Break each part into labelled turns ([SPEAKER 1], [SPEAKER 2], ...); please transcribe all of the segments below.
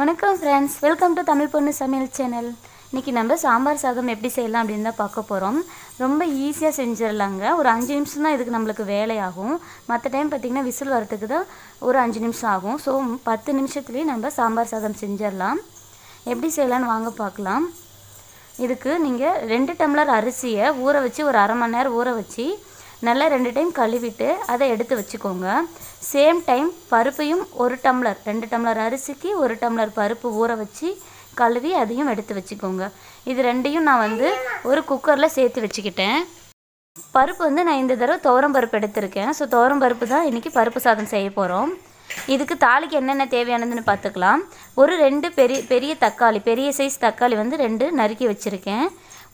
[SPEAKER 1] வணக்கம் friends welcome to Tamil பொண்ணு சமையல் சேனல் இன்றைக்கி நம்ம சாம்பார் சாதம் எப்படி செய்யலாம் அப்படின்னு தான் பார்க்க போகிறோம் ரொம்ப ஈஸியாக செஞ்சிடலாங்க ஒரு அஞ்சு நிமிஷம் தான் இதுக்கு நம்மளுக்கு வேலையாகும் மற்ற டைம் பார்த்திங்கன்னா விசில் வரத்துக்கு தான் ஒரு அஞ்சு நிமிஷம் ஆகும் ஸோ பத்து நிமிஷத்துலேயே நம்ம சாம்பார் சாதம் செஞ்சிடலாம் எப்படி செய்யலான்னு வாங்க பார்க்கலாம் இதுக்கு நீங்கள் ரெண்டு டம்ளர் அரிசியை ஊற வச்சு ஒரு அரை மணி நேரம் ஊற வச்சு நல்லா ரெண்டு டைம் கழுவிட்டு அதை எடுத்து வச்சுக்கோங்க சேம் டைம் பருப்பையும் ஒரு டம்ளர் ரெண்டு டம்ளர் அரிசிக்கு ஒரு டம்ளர் பருப்பு ஊற வச்சு கழுவி அதையும் எடுத்து வச்சுக்கோங்க இது ரெண்டையும் நான் வந்து ஒரு குக்கரில் சேர்த்து வச்சுக்கிட்டேன் பருப்பு வந்து நான் இந்த தடவை துவரம் பருப்பு எடுத்திருக்கேன் ஸோ துவரம் பருப்பு தான் இன்றைக்கி பருப்பு சாதம் செய்ய போகிறோம் இதுக்கு தாளிக்கு என்னென்ன தேவையானதுன்னு பார்த்துக்கலாம் ஒரு ரெண்டு பெரிய பெரிய தக்காளி பெரிய சைஸ் தக்காளி வந்து ரெண்டு நறுக்கி வச்சுருக்கேன்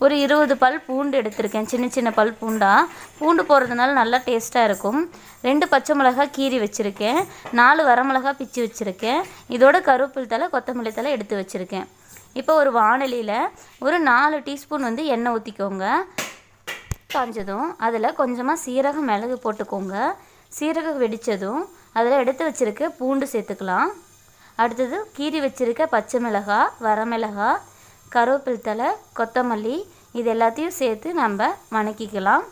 [SPEAKER 1] ஒரு இருபது பல் பூண்டு எடுத்திருக்கேன் சின்ன சின்ன பல் பூண்டாக பூண்டு போடுறதுனால நல்லா டேஸ்ட்டாக இருக்கும் ரெண்டு பச்சை மிளகா கீரி வச்சுருக்கேன் நாலு வரமிளகாய் பிச்சு வச்சுருக்கேன் இதோட கருவேப்பில் தலை கொத்தமல்லி தலை எடுத்து வச்சுருக்கேன் இப்போ ஒரு வானலியில் ஒரு நாலு டீஸ்பூன் வந்து எண்ணெய் ஊற்றிக்கோங்க காஞ்சதும் அதில் கொஞ்சமாக சீரகம் மிளகு போட்டுக்கோங்க சீரகம் வெடித்ததும் அதில் எடுத்து வச்சுருக்க பூண்டு சேர்த்துக்கலாம் அடுத்தது கீரி வச்சுருக்க பச்சை மிளகா வரமிளகாய் கருவேப்பில் தலை கொத்தமல்லி இது எல்லாத்தையும் சேர்த்து நம்ம வணக்கிக்கலாம்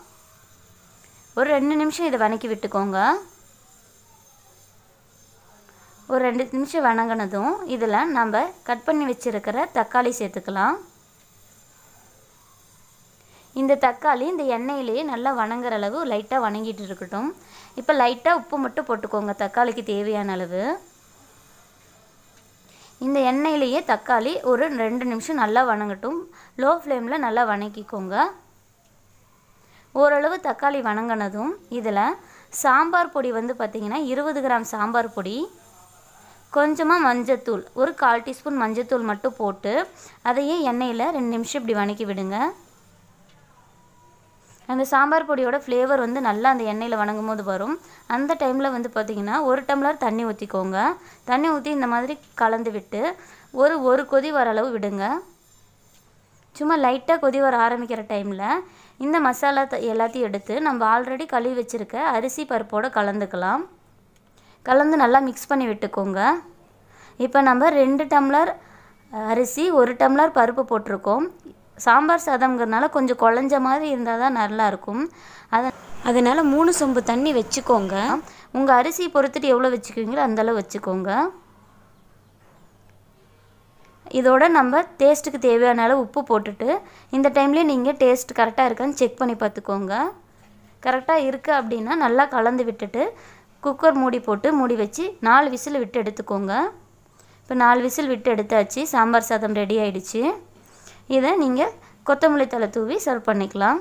[SPEAKER 1] ஒரு ரெண்டு நிமிஷம் இதை வணக்கி விட்டுக்கோங்க ஒரு ரெண்டு நிமிஷம் வணங்கினதும் இதில் நம்ம கட் பண்ணி வச்சுருக்கிற தக்காளி சேர்த்துக்கலாம் இந்த தக்காளி இந்த எண்ணெயிலேயே நல்லா வணங்குற அளவு லைட்டாக வணங்கிட்டு இருக்கட்டும் இப்போ லைட்டாக உப்பு மட்டும் போட்டுக்கோங்க தக்காளிக்கு தேவையான அளவு இந்த எண்ணெயிலேயே தக்காளி ஒரு ரெண்டு நிமிஷம் நல்லா வணங்கட்டும் லோ ஃப்ளேமில் நல்லா வணக்கிக்கோங்க ஓரளவு தக்காளி வணங்கினதும் இதில் சாம்பார் பொடி வந்து பார்த்திங்கன்னா இருபது கிராம் சாம்பார் பொடி கொஞ்சமாக மஞ்சத்தூள் ஒரு கால் டீஸ்பூன் மஞ்சத்தூள் மட்டும் போட்டு அதையே எண்ணெயில் ரெண்டு நிமிஷம் இப்படி வணக்கி விடுங்க அந்த சாம்பார் பொடியோட ஃப்ளேவர் வந்து நல்லா அந்த எண்ணெயில் வணங்கும் போது வரும் அந்த டைமில் வந்து பார்த்திங்கன்னா ஒரு டம்ளர் தண்ணி ஊற்றிக்கோங்க தண்ணி ஊற்றி இந்த மாதிரி கலந்து விட்டு ஒரு ஒரு கொதி வர அளவு விடுங்க சும்மா லைட்டாக கொதி வர ஆரம்பிக்கிற டைமில் இந்த மசாலா எல்லாத்தையும் எடுத்து நம்ம ஆல்ரெடி கழுவி வச்சுருக்க அரிசி பருப்போடு கலந்துக்கலாம் கலந்து நல்லா மிக்ஸ் பண்ணி விட்டுக்கோங்க இப்போ நம்ம ரெண்டு டம்ளர் அரிசி ஒரு டம்ளர் பருப்பு போட்டிருக்கோம் சாம்பார் சாதம்ங்கிறதுனால கொஞ்சம் குழஞ்ச மாதிரி இருந்தால் தான் நல்லாயிருக்கும் அதை அதனால் மூணு சொம்பு தண்ணி வச்சுக்கோங்க உங்கள் அரிசியை பொறுத்துட்டு எவ்வளோ வச்சுக்குவீங்களோ அந்தளவு வச்சுக்கோங்க இதோட நம்ம டேஸ்ட்டுக்கு தேவையான அளவு உப்பு போட்டுட்டு இந்த டைம்லேயே நீங்கள் டேஸ்ட் கரெக்டாக இருக்கான்னு செக் பண்ணி பார்த்துக்கோங்க கரெக்டாக இருக்குது அப்படின்னா நல்லா கலந்து விட்டுட்டு குக்கர் மூடி போட்டு மூடி வச்சு நாலு விசில் விட்டு எடுத்துக்கோங்க இப்போ நாலு விசில் விட்டு எடுத்தாச்சு சாம்பார் சாதம் ரெடி ஆகிடுச்சு இதை நீங்கள் கொத்தமல்லி தலை தூவி சர்வ் பண்ணிக்கலாம்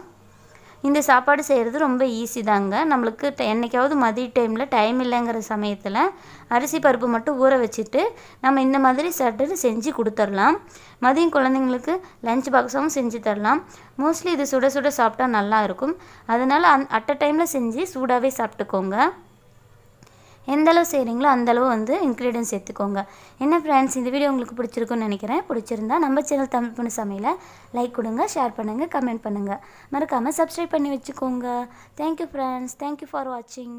[SPEAKER 1] இந்த சாப்பாடு செய்கிறது ரொம்ப ஈஸி தாங்க நம்மளுக்கு என்றைக்காவது மதிய டைமில் டைம் இல்லைங்கிற சமயத்தில் அரிசி பருப்பு மட்டும் ஊற வச்சுட்டு நம்ம இந்த மாதிரி சட்டர் செஞ்சு கொடுத்துர்லாம் மதியம் குழந்தைங்களுக்கு லஞ்ச் பாக்ஸாகவும் செஞ்சு தரலாம் மோஸ்ட்லி இது சுட சுட சாப்பிட்டா நல்லாயிருக்கும் அதனால் அந் அட்ட டைமில் செஞ்சு சூடாகவே சாப்பிட்டுக்கோங்க எந்தளவு செய்கிறீங்களோ அந்தளவு வந்து இன்க்ரீடியன்ஸ் சேர்த்துக்கோங்க என்ன ஃப்ரெண்ட்ஸ் இந்த வீடியோ உங்களுக்கு பிடிச்சிருக்குன்னு நினைக்கிறேன் பிடிச்சிருந்தா நம்ம சேனல் தமிழ் பண்ணு சமையல லைக் கொடுங்க ஷேர் பண்ணுங்கள் கமெண்ட் பண்ணுங்கள் மறக்காமல் சப்ஸ்கிரைப் பண்ணி வச்சுக்கோங்க தேங்க்யூ ஃப்ரெண்ட்ஸ் தேங்க்யூ ஃபார் வாட்சிங்